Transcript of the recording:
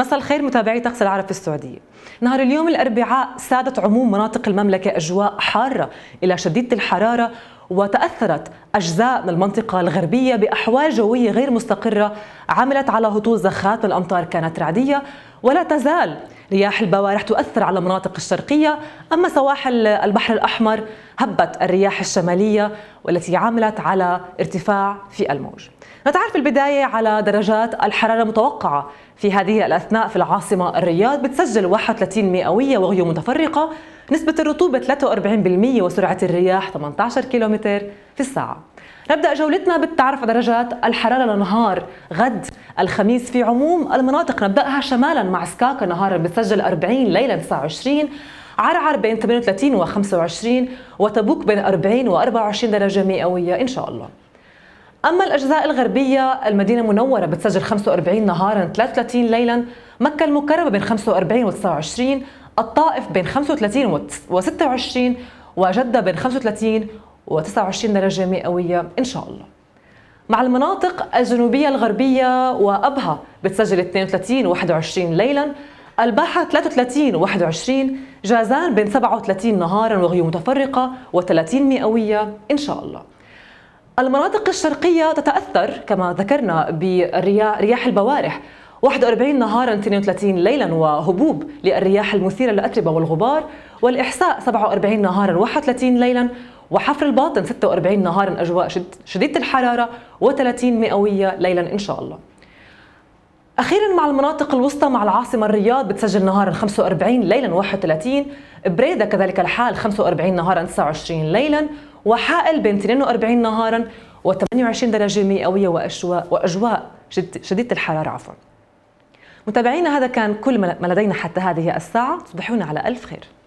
مساء الخير متابعي طقس العرب في السعودية نهار اليوم الأربعاء سادت عموم مناطق المملكة أجواء حارة إلى شديدة الحرارة وتأثرت أجزاء من المنطقة الغربية بأحوال جوية غير مستقرة عملت على هطول زخات والأمطار كانت رعدية ولا تزال رياح البوارح تؤثر على المناطق الشرقية أما سواحل البحر الأحمر هبت الرياح الشمالية والتي عملت على ارتفاع في الموج نتعرف البداية على درجات الحرارة المتوقعة في هذه الأثناء في العاصمة الرياض بتسجل 31 مئوية وغيوم متفرقة نسبة الرطوبة 43% وسرعة الرياح 18 كيلومتر في الساعة نبدأ جولتنا بالتعرف على درجات الحرارة لنهار غد الخميس في عموم المناطق نبدأها شمالا مع سكاكا نهارا بتسجل 40 ليلا 29 عرعر بين 38 و 25 وتبوك بين 40 و 24 درجة مئوية إن شاء الله أما الأجزاء الغربية المدينة المنورة بتسجل 45 نهارا 33 ليلا مكة المكرمة بين 45 و 29 الطائف بين 35 و 26 وجدة بين 35 و 29 درجة مئوية إن شاء الله مع المناطق الجنوبية الغربية وأبها بتسجل 32 و 21 ليلا الباحة 33 و 21 جازان بين 37 نهارا وغيوم متفرقة و 30 مئوية إن شاء الله المناطق الشرقية تتأثر كما ذكرنا برياح البوارح 41 نهارا 32 ليلا وهبوب للرياح المثيرة للأتربة والغبار والإحساء 47 نهارا 31 ليلا وحفر الباطن 46 نهارا أجواء شديدة الحرارة و30 مئوية ليلا إن شاء الله أخيرا مع المناطق الوسطى مع العاصمة الرياض بتسجل نهارا 45 ليلا 31 بريدة كذلك الحال 45 نهارا 29 ليلا وحائل بين 42 نهارا و28 درجة مئوية وأجواء, وأجواء شديدة الحرارة عفوا متابعينا هذا كان كل ما لدينا حتى هذه الساعة تصبحون على ألف خير